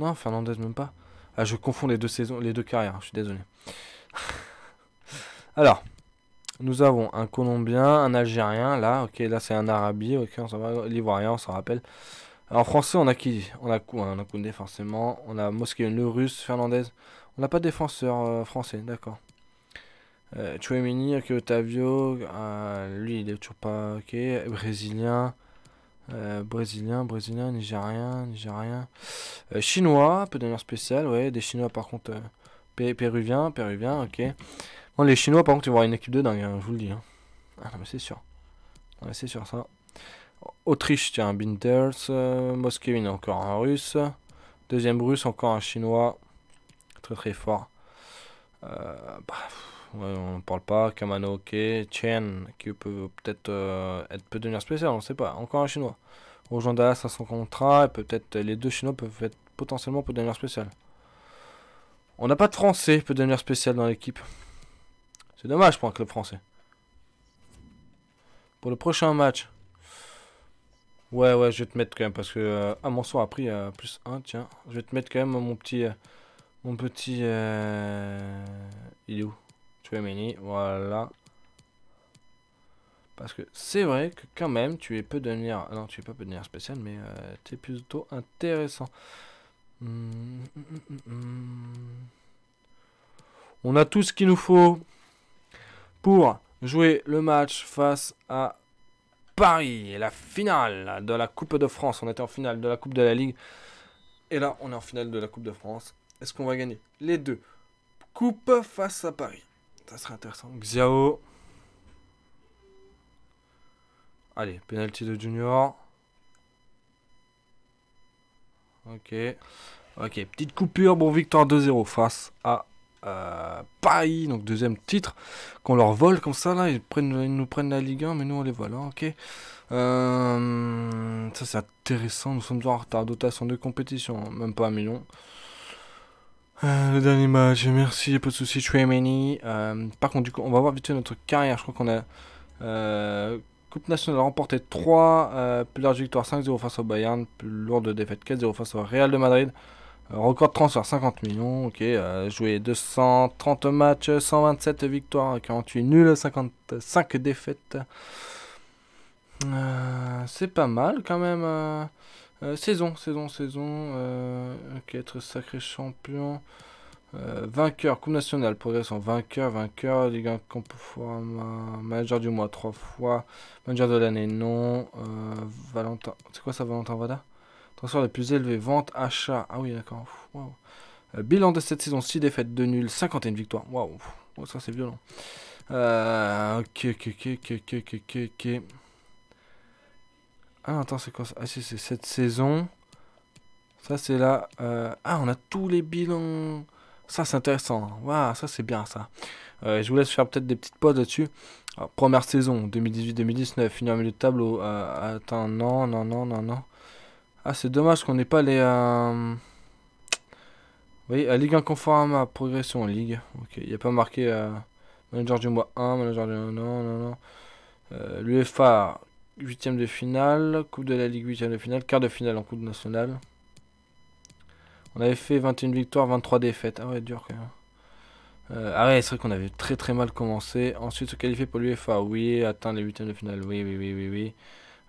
Non, Fernandez même pas. Ah, je confonds les deux saisons, les deux carrières. Je suis désolé. Alors, nous avons un Colombien, un Algérien. Là, ok, là c'est un Arabie. Ok, on s'en va. L'Ivoirien, on s'en rappelle. En français, on a qui On a, on hein, a Koundé, forcément. On a Mosquée, le russe, Fernandez. On n'a pas de défenseur euh, français, d'accord. Euh, Chouemini, Otavio, euh, lui il est toujours pas ok. Brésilien, euh, Brésilien, Brésilien, Nigérien, Nigérien. Chinois, peu d'honneur spécial, ouais. Des Chinois par contre, Péruvien, Péruvien, ok. Bon, les Chinois par contre, ils vont avoir une équipe de dingue, hein, je vous le dis. Hein. Ah non, mais c'est sûr. Non, c'est sûr ça. Autriche, tiens, Binders. Euh, encore un russe. Deuxième russe, encore un chinois. Très très fort. Euh, bah, on ne parle pas. Kamano, ok. Chen, qui peut peut-être euh, être peut devenir spécial, on ne sait pas. Encore un chinois. Rejoindre ça son contrat. Et peut-être les deux chinois peuvent être potentiellement peut devenir spécial. On n'a pas de français peut devenir spécial dans l'équipe. C'est dommage pour un club français. Pour le prochain match, Ouais, ouais, je vais te mettre quand même, parce que euh, un morceau a pris euh, plus un, tiens. Je vais te mettre quand même mon petit... Euh, mon petit... il Tu es mini, voilà. Parce que c'est vrai que quand même, tu es peu devenir... Non, tu es pas peu devenir spécial, mais tu es plutôt intéressant. On a tout ce qu'il nous faut pour jouer le match face à Paris la finale de la Coupe de France. On était en finale de la Coupe de la Ligue. Et là, on est en finale de la Coupe de France. Est-ce qu'on va gagner les deux Coupe face à Paris. Ça serait intéressant. Xiao. Allez, penalty de Junior. Ok. Ok, petite coupure. Bon, victoire 2-0 face à euh, Paris, donc deuxième titre, qu'on leur vole comme ça, là, ils, prennent, nous prennent la Ligue 1, mais nous on les voilà, hein, ok. Euh, ça c'est intéressant, nous sommes en retard dotation de compétition, hein, même pas un million. Euh, le dernier match, merci, pas de soucis, euh, par contre, du coup, on va voir vite notre carrière, je crois qu'on a... Coupe nationale remportée 3, plus large victoire 5-0 face au Bayern, plus lourde défaite 4-0 face au Real de Madrid. Euh, record de transfert 50 millions, ok. Euh, joué 230 matchs, 127 victoires, 48 nuls, 55 défaites. Euh, c'est pas mal quand même. saison, saison, saison. ok, être sacré champion. vainqueur, Coupe nationale, progression, Vainqueur, vainqueur, Ligue 1 Conforme, manager du mois trois fois. Manager de l'année, non. Valentin, c'est quoi ça, Valentin Vada Transfert les plus élevés, vente, achat. Ah oui, d'accord. Wow. Euh, bilan de cette saison 6 défaites, 2 nuls, 51 victoires. Waouh, oh, ça c'est violent. Euh, ok, ok, ok, ok, ok, ok, ok. Ah, attends, c'est quoi ça Ah, si, c'est cette saison. Ça, c'est là. Euh, ah, on a tous les bilans. Ça, c'est intéressant. Waouh, ça, c'est bien, ça. je vous laisse faire peut-être des petites pauses là-dessus. Première saison, 2018-2019, finir milieu de tableau. attends, non, non, non, non, non. Ah, c'est dommage qu'on n'ait pas les... Euh... Vous voyez, à Ligue 1 conforme à progression en Ligue. Ok, il n'y a pas marqué euh, manager du mois 1, manager du... Non, non, non. Euh, L'UFA, 8ème de finale. Coupe de la Ligue, 8 de finale. Quart de finale en Coupe nationale. On avait fait 21 victoires, 23 défaites. Ah ouais, dur quand même. ah euh, ouais, c'est vrai qu'on avait très très mal commencé. Ensuite, se qualifier pour l'UEFA, oui. Atteindre les huitièmes de finale, oui, oui, oui, oui, oui.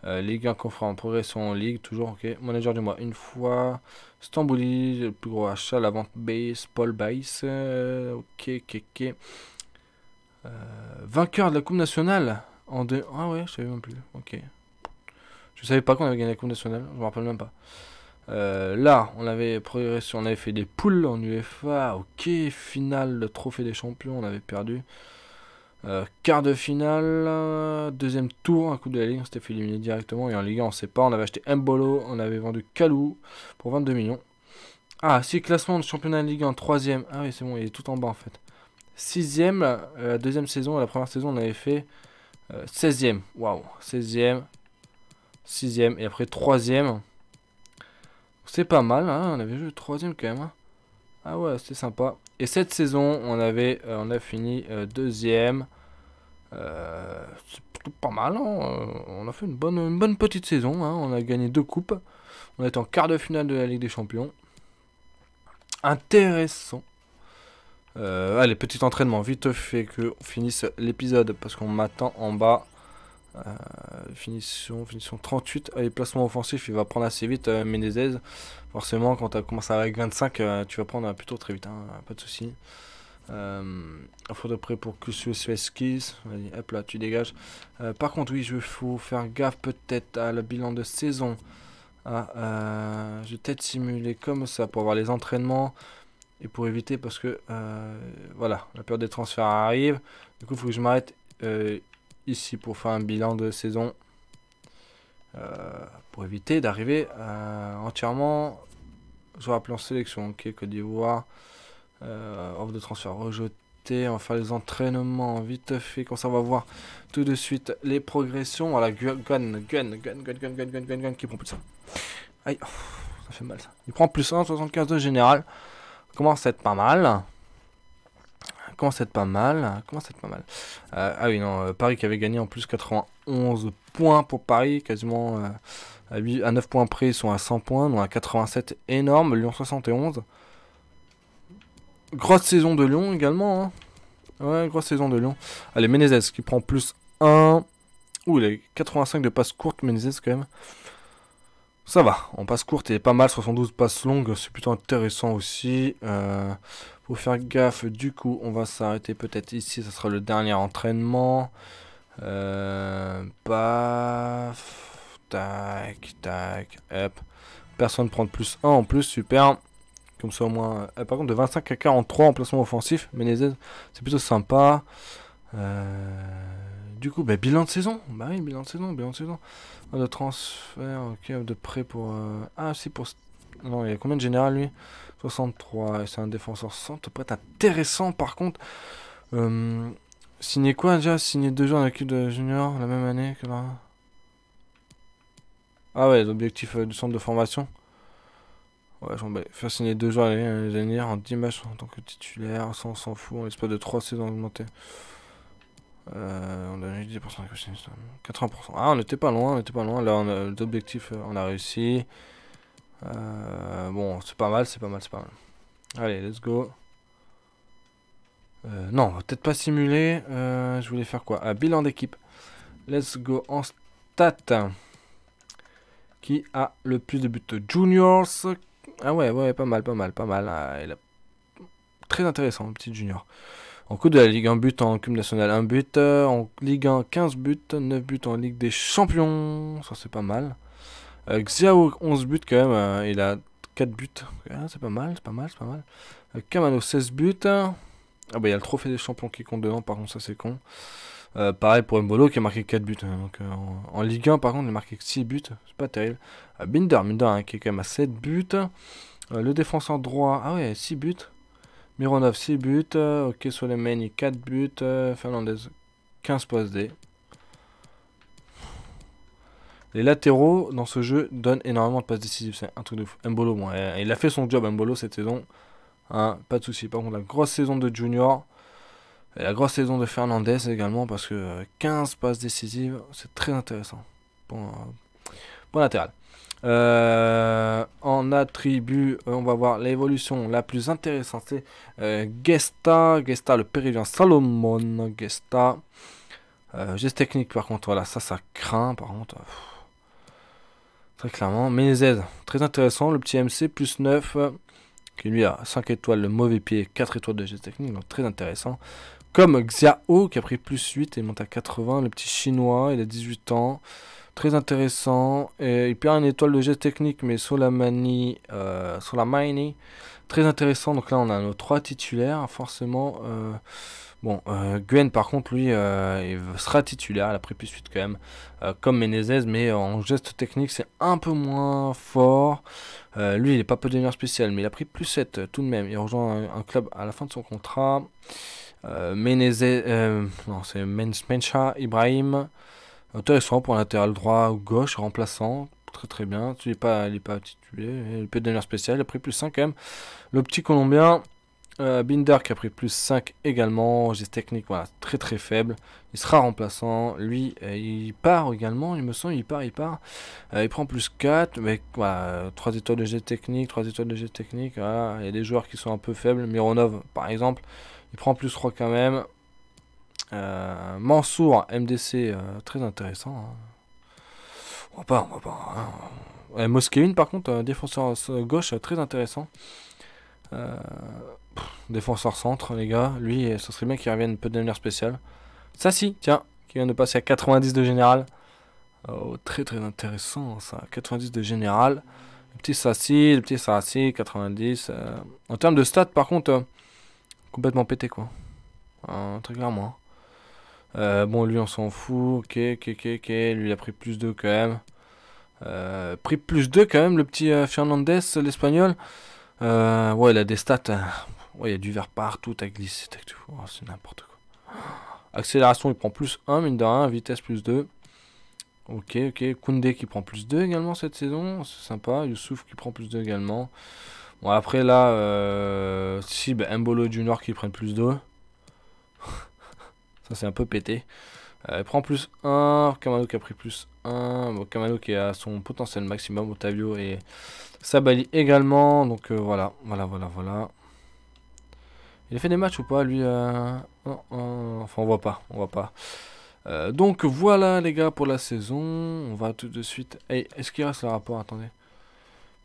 Euh, ligue 1 fera en progression en Ligue, toujours ok. Manager du mois, une fois. Stamboulis, le plus gros achat, la vente base, Paul Bice. Euh, ok, ok, ok. Euh, vainqueur de la Coupe nationale en deux. Ah ouais, je savais même plus. Ok. Je savais pas qu'on avait gagné la Coupe nationale, je me rappelle même pas. là, on avait progressé, on avait fait des poules en UEFA. Ok, finale, le trophée des champions, on avait perdu. Euh, quart de finale, deuxième tour, un coup de la Ligue, on s'était fait éliminer directement. Et en Ligue 1, on ne sait pas. On avait acheté Mbolo, on avait vendu Kalou pour 22 millions. Ah, si, classement de championnat de Ligue 1, troisième. Ah oui, c'est bon, il est tout en bas en fait. Sixième, euh, la deuxième saison, la première saison, on avait fait 16e. Euh, Waouh, 16e, 6 ème et après 3e. C'est pas mal, hein, on avait joué 3 ème quand même. Hein. Ah ouais, c'était sympa. Et cette saison, on, avait, euh, on a fini euh, deuxième. Euh, c'est plutôt pas mal. Hein. on a fait une bonne, bonne petite saison. Hein. on a gagné deux coupes. On est en quart de finale de la Ligue des Champions. Intéressant. allez, petit entraînement vite fait qu'on finisse l'épisode parce qu'on m'attend en bas. Euh, finition, finition 38. les placement offensif, il va prendre assez vite euh, Menezes. Forcément, quand tu as commencé avec 25, euh, tu vas prendre plutôt très vite, hein, pas de souci. faut de prêt pour Kususueskis. ce hop là, tu dégages. par contre, oui, je faut faire gaffe peut-être à le bilan de saison. Ah, je vais peut-être simuler comme ça pour avoir les entraînements et pour éviter parce que voilà, la peur des transferts arrive. Du coup, il faut que je m'arrête ici pour faire un bilan de saison. Euh, pour éviter d'arriver euh, entièrement sur la plan sélection. Ok, Côte d'Ivoire, euh, offre de transfert rejetée. On va faire les entraînements vite fait. Comme ça, on va voir tout de suite les progressions. Voilà, Gun, Gun, Gun, Gun, Gun, Gun, Gun, Gun, Gun, qui prend plus ça. Aïe, oh, ça fait mal ça. Il prend plus 175 75 de général. Commence à être pas mal commence à être pas mal. ça hein, à être pas mal. Euh, ah oui, non, euh, Paris qui avait gagné en plus 91 points pour Paris, quasiment euh, à, 9 points près, ils sont à 100 points, donc à 87 énorme, Lyon 71. Grosse saison de Lyon également. Hein. Ouais, grosse saison de Lyon. Allez, Menezes qui prend plus 1. Ouh, il a 85 de passes courtes, Menezes quand même. Ça va, en passe courte et pas mal, 72 passes longues, c'est plutôt intéressant aussi. Euh, faut faire gaffe, du coup, on va s'arrêter peut-être ici, ça sera le dernier entraînement. Euh, paf, tac, tac, hop. Personne prend plus un en plus, super. Comme ça au moins... Euh, par contre, de 25 à 43 en placement offensif, Menezes, c'est plutôt sympa. Euh, du coup, bah, bilan de saison. Bah oui, bilan de saison, bilan de saison. Ah, de transfert, ok, de prêt pour... Euh, ah, c'est pour... Non, il y a combien de général, lui 63. C'est un défenseur centre, peut être intéressant par contre. Euh, signer quoi déjà Signé deux joueurs en équipe de junior la même année que là. Ah ouais, l'objectif euh, du centre de formation. Ouais, j'en Faire signer deux joueurs les dernière euh, en 10 matchs en tant que titulaire, sans s'en fout, On l'espace de 3 saisons augmentées. on a 10% 80%. Ah, on n'était pas loin, on n'était pas loin. Là, l'objectif, on a réussi. Euh, bon, c'est pas mal, c'est pas mal, c'est pas mal. Allez, let's go. Euh, non, peut-être pas simuler. Euh, je voulais faire quoi ah, Bilan d'équipe. Let's go en stat. Qui a le plus de buts Juniors. Ah ouais, ouais, pas mal, pas mal, pas mal. Ah, il est Très intéressant, le petit junior. En Coupe de la Ligue, 1 but en Coupe nationale, 1 but. En Ligue 1, 15 buts. 9 buts en Ligue des Champions. Ça, c'est pas mal. Euh, Xiao, 11 buts quand même. Euh, il a 4 buts. Ah, c'est pas mal, c'est pas mal, c'est pas mal. Euh, Kamano, 16 buts. Ah bah il y a le trophée des champions qui compte dedans, par contre ça c'est con. pareil pour Mbolo qui a marqué 4 buts. Hein. donc, en, Ligue 1 par contre il a marqué 6 buts. C'est pas terrible. Binder, Binder hein, qui est quand même à 7 buts. le défenseur droit, ah ouais, 6 buts. Mironov 6 buts. ok, Soleimani 4 buts. Fernandez 15 postes D. Les latéraux dans ce jeu donnent énormément de passes décisives. C'est un truc de fou. Mbolo, il a fait son job, Mbolo, cette saison. Hein, pas de souci. Par contre, la grosse saison de Junior. Et la grosse saison de Fernandez également, parce que 15 euh, passes décisives, c'est très intéressant. Bon, euh, latéral. Euh, en attribut, on va voir l'évolution la plus intéressante, c'est Gesta, Gesta, le périvien Salomon, Gesta. geste technique par contre, voilà, ça ça craint par contre. Très clairement. Menezes, très intéressant. Le petit MC, plus 9, euh, qui lui a 5 étoiles, le mauvais pied, 4 étoiles de geste technique, donc très intéressant. Comme Xiao, qui a pris plus 8 et monte à 80. Le petit chinois, il a 18 ans. Très intéressant. Et il perd une étoile de geste technique, mais sur Solamani, euh, Solamani, très intéressant. Donc là, on a nos 3 titulaires, forcément. Euh, Bon, euh, Gwen, par contre, lui, euh, il sera titulaire a pris plus 8 quand même, euh, comme Menezes, mais en geste technique, c'est un peu moins fort. Euh, lui, il n'est pas peu devenir spécial, mais il a pris plus 7 tout de même. Il rejoint un, club à la fin de son contrat. Menezes, non, c'est Mencha, Ibrahim. Intéressant pour latéral droit ou gauche, remplaçant très très bien. il n'est pas, il est pas titulé. Il peut devenir spécial. Il a pris plus 5 quand même. Le petit Colombien, euh, Binder qui a pris plus 5 également. Geste technique, voilà, très très faible. Il sera remplaçant. Lui, euh, il part également, il me semble, il part, il part. Euh, il prend plus 4, mais 3 étoiles de geste technique, 3 étoiles de geste technique. Il y a des joueurs qui sont un peu faibles. Mironov, par exemple, il prend plus 3 quand même. Mansour, MDC, très intéressant. Hein. On va pas, on va pas. Hein. par contre, défenseur gauche, très intéressant défenseur centre, les gars. Lui, euh, ce serait bien qu'il revienne peu de manière spéciale. Ça, tiens, qui vient de passer à 90 de général. Oh, très très intéressant ça. 90 de général. Le petit Sassi, le petit Sassi, 90. Euh. En termes de stats, par contre, euh, complètement pété quoi. Hein, très clairement. Hein. bon, lui, on s'en fout. Ok, ok, ok, ok. Lui, il a pris plus 2 quand même. pris plus 2 quand même, le petit Fernandez, l'espagnol. ouais, il a des stats hein. Ouais, il y a du verre partout, t'as glissé, t'as tout. Oh, c'est n'importe quoi. Accélération, il prend plus 1, mine de rien. Vitesse, plus 2. Ok, ok. Koundé qui prend plus 2 également cette saison. C'est sympa. Youssouf qui prend plus 2 également. Bon, après, là, euh, si, Mbolo du Nord qui prend plus 2. Ça, c'est un peu pété. Euh, il prend plus 1. Kamado qui a pris plus 1. Bon, qui a son potentiel maximum. Otavio et Sabali également. Donc, euh, voilà. Voilà, voilà, voilà. Il a fait des matchs ou pas, lui euh, Enfin, on voit pas, on voit pas. Euh, donc voilà les gars pour la saison, on va tout de suite... Est-ce qu'il reste le rapport Attendez.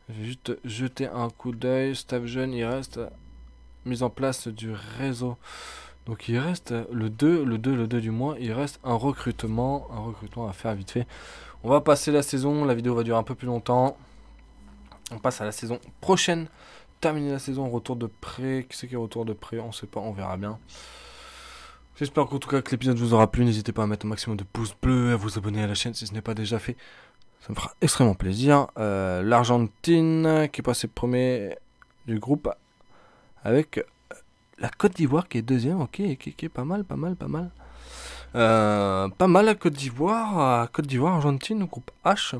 Je vais juste jeter un coup d'œil. Staff jeune, il reste mise en place du réseau. Donc il reste le 2, le 2, le 2 du mois, il reste un recrutement, un recrutement à faire vite fait. On va passer la saison, la vidéo va durer un peu plus longtemps. On passe à la saison prochaine terminer la saison. Retour de prêt. Qui c'est qui est retour de prêt On sait pas, on verra bien. J'espère qu'en tout cas que l'épisode vous aura plu. N'hésitez pas à mettre un maximum de pouces bleus, à vous abonner à la chaîne si ce n'est pas déjà fait. Ça me fera extrêmement plaisir. Euh, L'Argentine qui est passé premier du groupe avec euh, la Côte d'Ivoire qui est deuxième, ok, qui, est pas mal, pas mal, pas mal. Euh, pas mal la Côte d'Ivoire, Côte d'Ivoire, Argentine, groupe H.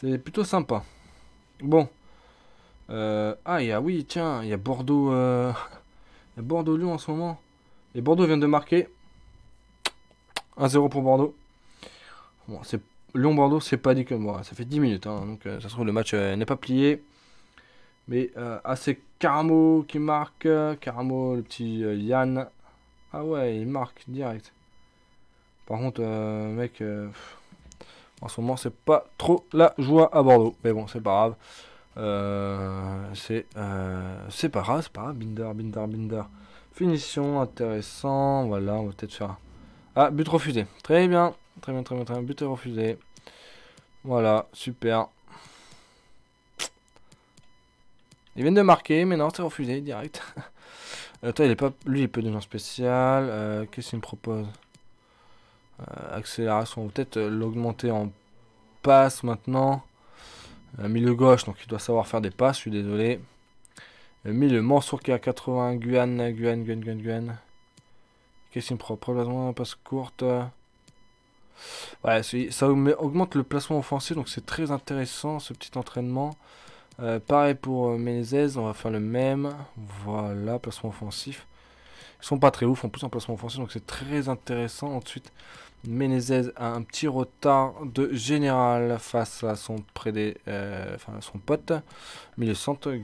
C'est plutôt sympa. Bon. Euh, ah, il y a, oui, tiens, il y a Bordeaux. Euh, il y a Bordeaux-Lyon en ce moment. Et Bordeaux vient de marquer. 1-0 pour Bordeaux. Bon, c'est Lyon-Bordeaux, c'est pas dit que moi. Ça fait 10 minutes, hein, donc euh, ça se trouve, le match n'est pas plié. Mais ah, c'est Caramo qui marque. Caramo, le petit Yann. Ah ouais, il marque direct. Par contre, mec, en ce moment, c'est pas trop la joie à Bordeaux. Mais bon, c'est pas grave. Euh, euh, c'est pas grave, c'est pas grave. Binder, Binder, Binder. Finition, intéressant. Voilà, on va peut-être faire. Ah, but refusé. Très bien, très bien, très bien, très bien. But refusé. Voilà, super. il viennent de marquer, mais non, c'est refusé direct. Euh, il est pas, lui, il peut donner un spécial. Qu'est-ce qu'il me propose Accélération, peut-être l'augmenter en passe maintenant milieu gauche, donc il doit savoir faire des passes, je suis désolé. Le milieu Mansour qui a 80, Guan, Guan, Guan, Guan, Guan. Qu'est-ce qu'il me prend Probablement passe courte. Ouais, ça augmente le placement offensif, donc c'est très intéressant ce petit entraînement. Euh, pareil pour euh, Menezes, on va faire le même. Voilà, placement offensif. Ils sont pas très ouf en plus en placement offensif, donc c'est très intéressant. Ensuite, Menezes a un petit retard de général face à son, euh, pote, milieu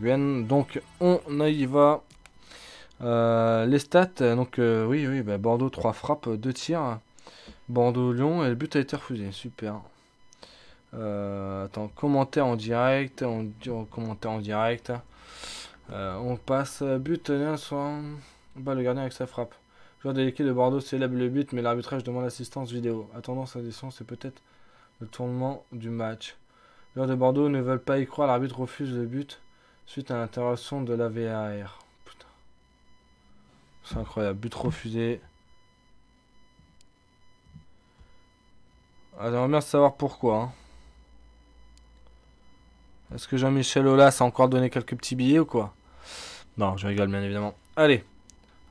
Guen. Donc on y va. Euh, les stats, donc euh, oui, oui, bah, Bordeaux 3 frappes, 2 tirs. Bordeaux-Lyon, et le but a été refusé, super. attends, commentaire en direct, on dit commentaire en direct. on passe but, soit bah, le gardien avec sa frappe joueur de l'équipe de Bordeaux célèbre le but, mais l'arbitrage demande assistance vidéo. Attendant sa décision, c'est peut-être le tournement du match. Les de Bordeaux ne veulent pas y croire, l'arbitre refuse le but suite à l'intervention de la VAR. Putain. C'est incroyable, but refusé. Ah, J'aimerais bien savoir pourquoi. Hein. Est-ce que Jean-Michel Aulas a encore donné quelques petits billets ou quoi Non, je rigole bien évidemment. Allez,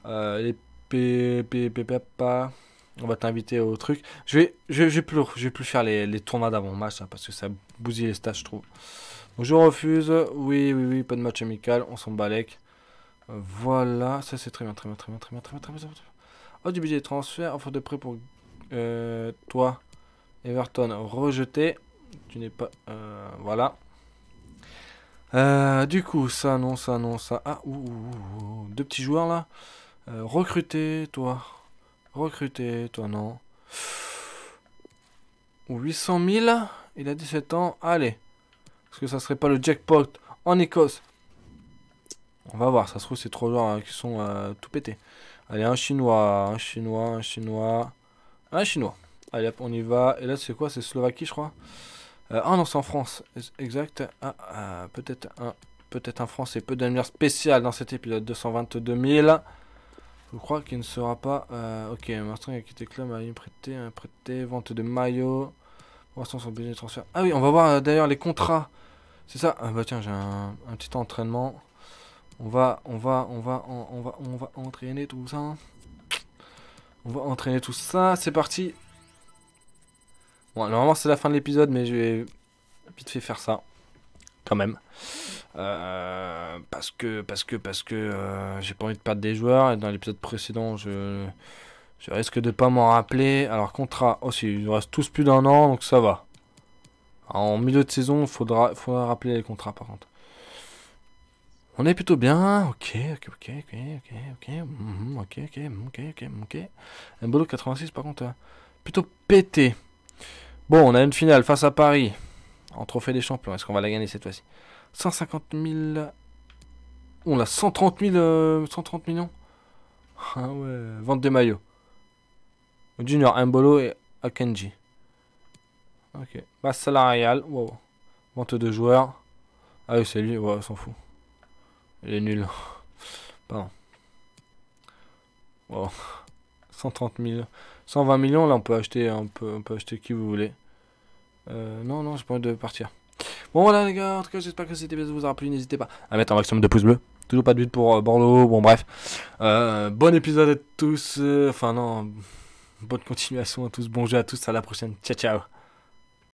euh, les on va t'inviter au truc. Je vais, je, vais, plus, faire les, tournades tournois d'avant match parce que ça bousille les stages je trouve. je refuse. Oui, oui, oui, pas de match amical. On s'en bat voilà, ça c'est très bien, très bien, très bien, très bien, très bien, très bien. Oh, du budget de transfert, offre de prêt pour toi. Everton rejeté. Tu n'es pas. voilà. du coup, ça, non, ça, non, ça. Ah, deux petits joueurs là. Euh, recruter, toi. Recruter, toi, non. 800 000. Il a 17 ans. Allez. Est-ce que ça serait pas le jackpot en Écosse On va voir. Ça se trouve, c'est trois joueurs hein, qui sont euh, tout pétés. Allez, un chinois, un chinois, un chinois. Un chinois. Allez, on y va. Et là, c'est quoi C'est Slovaquie, je crois. ah non, c'est en France. Exact. Ah, peut-être un, peut être un français. Peut devenir spécial dans cet épisode. 222 000. Je crois qu'il ne sera pas... Euh, ok, Martin a quitté club, a prêté, un hein, prêté, vente de maillot. Pour l'instant, son business de transfert. Ah oui, on va voir euh, d'ailleurs les contrats. C'est ça Ah bah tiens, j'ai un, petit entraînement. On va, on va, on va, on, on va, on va entraîner tout ça. On va entraîner tout ça. C'est parti. Bon, normalement, c'est la fin de l'épisode, mais je vais vite fait faire ça quand même. Euh, parce que, parce que, parce que euh, j'ai pas envie de perdre des joueurs. Et dans l'épisode précédent, je, risque de pas m'en rappeler. Alors, contrat aussi, oh, ils tous plus d'un an, donc ça va. En milieu de saison, il faudra, faudra rappeler les contrats par contre. On est plutôt bien. Ok, ok, ok, ok, ok, ok, mhm, ok, ok, mhm, ok, ok, mhm, Un 86 par contre, euh, plutôt pété. Bon, on a une finale face à Paris en trophée des champions. Est-ce qu'on va la gagner cette fois-ci 150 000... On l'a 130 000... 130 millions Ah ouais, vente des maillots. Junior, Mbolo et Akenji. Ok, Basse salariale, wow. Vente de joueurs. Ah oui, c'est lui, ouais, s'en fout. Il est nul. Pardon. Wow. 130 000. 120 millions, là on peut acheter, on peut acheter qui vous voulez. Euh, non, non, j'ai pas envie de partir. Bon voilà les gars, en tout cas j'espère que cette épisode vous aura plu, n'hésitez pas à mettre un maximum de pouces bleus. Toujours pas de but pour euh, Borlo bon bref. Euh, bon épisode à tous, euh, enfin non, bonne continuation à tous, bon jeu à tous, à la prochaine, ciao ciao